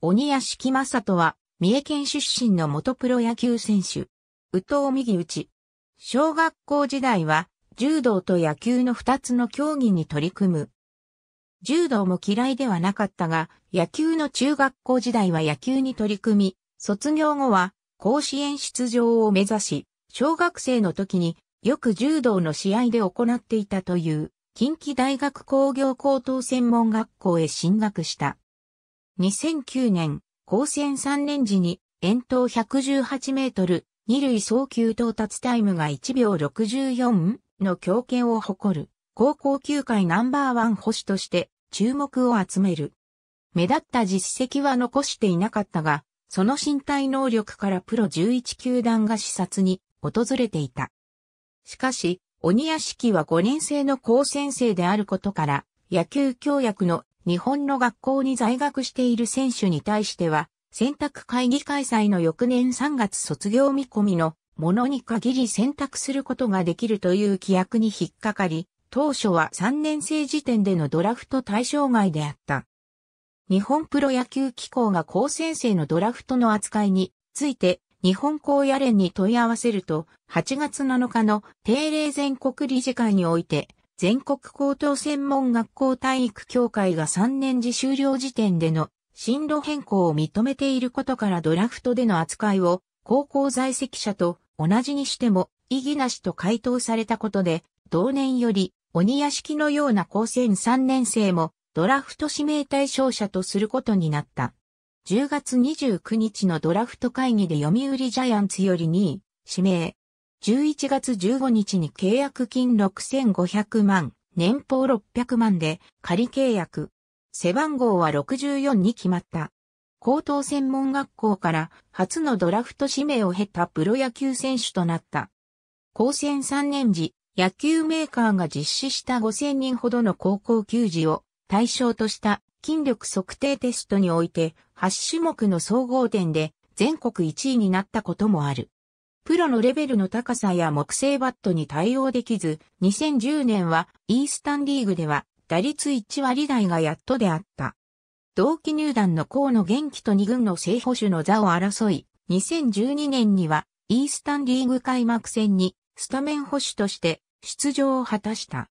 鬼屋敷正人は、三重県出身の元プロ野球選手。宇藤右内。小学校時代は、柔道と野球の二つの競技に取り組む。柔道も嫌いではなかったが、野球の中学校時代は野球に取り組み、卒業後は、甲子園出場を目指し、小学生の時によく柔道の試合で行っていたという、近畿大学工業高等専門学校へ進学した。2009年、高専3年時に、遠投118メートル、二塁送球到達タイムが1秒64の強権を誇る、高校球界ナンバーワン保守として注目を集める。目立った実績は残していなかったが、その身体能力からプロ11球団が視察に訪れていた。しかし、鬼屋敷は5年生の高専生であることから、野球協約の日本の学校に在学している選手に対しては、選択会議開催の翌年3月卒業見込みのものに限り選択することができるという規約に引っかかり、当初は3年生時点でのドラフト対象外であった。日本プロ野球機構が高専生のドラフトの扱いについて、日本高野連に問い合わせると、8月7日の定例全国理事会において、全国高等専門学校体育協会が3年次終了時点での進路変更を認めていることからドラフトでの扱いを高校在籍者と同じにしても意義なしと回答されたことで、同年より鬼屋敷のような高専3年生もドラフト指名対象者とすることになった。10月29日のドラフト会議で読売ジャイアンツより2位、指名、11月15日に契約金6500万、年俸600万で仮契約。背番号は64に決まった。高等専門学校から初のドラフト指名を経たプロ野球選手となった。高専3年時、野球メーカーが実施した5000人ほどの高校球児を対象とした筋力測定テストにおいて8種目の総合点で全国1位になったこともある。プロのレベルの高さや木製バットに対応できず、2010年はイースタンリーグでは打率1割台がやっとであった。同期入団の河野元気と2軍の正捕手の座を争い、2012年にはイースタンリーグ開幕戦にスタメン捕手として出場を果たした。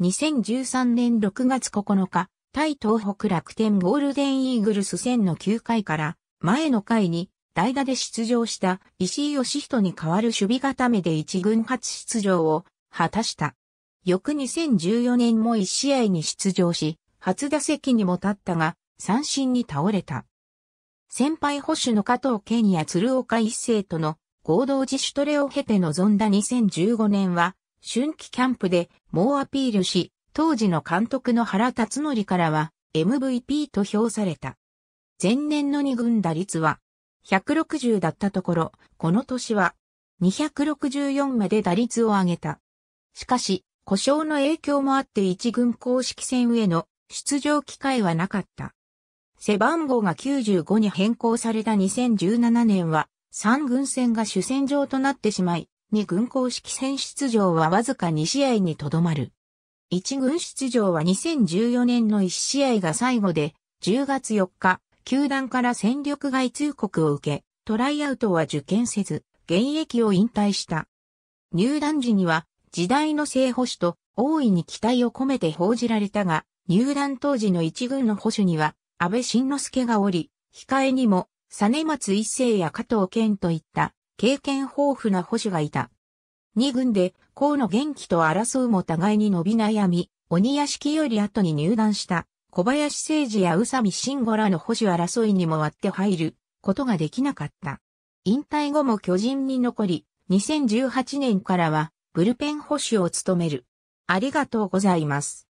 2013年6月9日、対東北楽天ゴールデンイーグルス戦の9回から前の回に代打で出場した石井義人に代わる守備固めで一軍初出場を果たした。翌2014年も1試合に出場し、初打席にも立ったが、三振に倒れた。先輩保守の加藤健や鶴岡一世との合同自主トレを経て臨んだ2015年は、春季キャンプで猛アピールし、当時の監督の原辰則からは MVP と評された。前年の二軍打率は160だったところ、この年は264まで打率を上げた。しかし、故障の影響もあって一軍公式戦への出場機会はなかった。背番号が95に変更された2017年は、3軍戦が主戦場となってしまい、2軍公式戦出場はわずか2試合にとどまる。1軍出場は2014年の1試合が最後で、10月4日、球団から戦力外通告を受け、トライアウトは受験せず、現役を引退した。入団時には、時代の正捕手と大いに期待を込めて報じられたが、入団当時の一軍の捕手には、安倍晋之助がおり、控えにも、実松一世や加藤健といった経験豊富な捕手がいた。二軍で河野元気と争うも互いに伸び悩み、鬼屋敷より後に入団した小林誠司や宇佐美慎吾らの保守争いにも割って入ることができなかった。引退後も巨人に残り、2018年からはブルペン保守を務める。ありがとうございます。